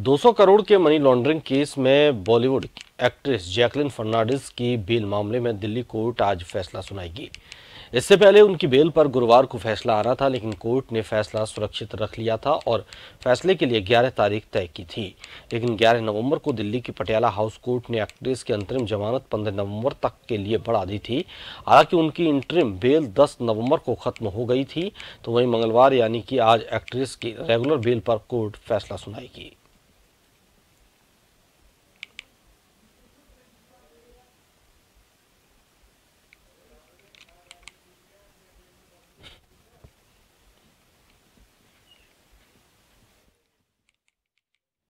200 करोड़ के money laundering case में Bollywood actress Jacqueline Fernandes की बेल मामले में दिल्ली कोर्ट आज फैसला सुनाएगी इससे पहले उनकी बेल पर गुरुवार को फैसला आ रहा था लेकिन कोर्ट ने फैसला सुरक्षित रख लिया था और फैसले के लिए 11 तारीख तय की थी लेकिन 11 नवंबर को दिल्ली की पटियाला हाउस कोर्ट ने एक्ट्रेस की अंतरिम जमानत 15 नवंबर तक के लिए बढ़ा दी थी हालांकि उनकी इंटरिम बेल 10 नवंबर को खत्म हो गई थी तो वहीं मंगलवार यानी कि आज एक्ट्रेस की रेगुलर बेल पर कोर्ट फैसला सुनाएगी